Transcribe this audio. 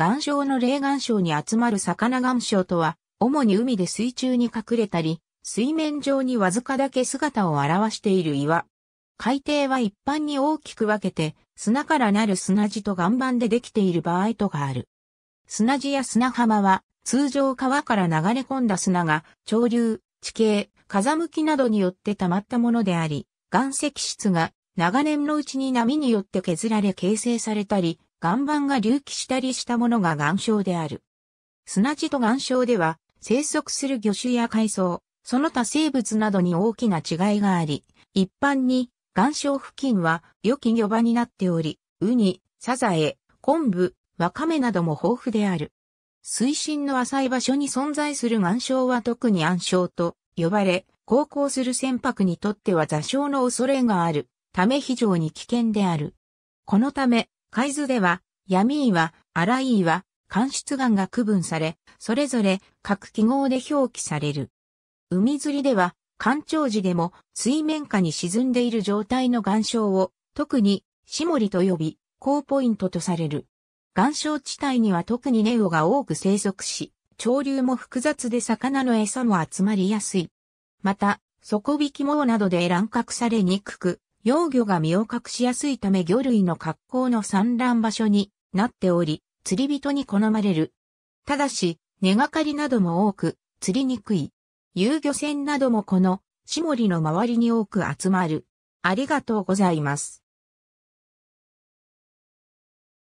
岩礁の霊岩礁に集まる魚岩礁とは、主に海で水中に隠れたり、水面上にわずかだけ姿を現している岩。海底は一般に大きく分けて、砂からなる砂地と岩盤でできている場合とがある。砂地や砂浜は、通常川から流れ込んだ砂が、潮流、地形、風向きなどによって溜まったものであり、岩石質が長年のうちに波によって削られ形成されたり、岩盤が隆起したりしたものが岩礁である。砂地と岩礁では、生息する魚種や海藻、その他生物などに大きな違いがあり、一般に岩礁付近は良き魚場になっており、ウニ、サザエ、昆布、ワカメなども豊富である。水深の浅い場所に存在する岩礁は特に暗礁と呼ばれ、航行する船舶にとっては座礁の恐れがあるため非常に危険である。このため、海図では、闇岩、荒い岩、間質岩が区分され、それぞれ各記号で表記される。海釣りでは、干潮時でも水面下に沈んでいる状態の岩礁を、特に、しもりと呼び、高ポイントとされる。岩礁地帯には特にネオが多く生息し、潮流も複雑で魚の餌も集まりやすい。また、底引き網などで乱獲されにくく、幼魚が身を隠しやすいため魚類の格好の産卵場所になっており、釣り人に好まれる。ただし、根がかりなども多く、釣りにくい。遊漁船などもこの、しもりの周りに多く集まる。ありがとうございます。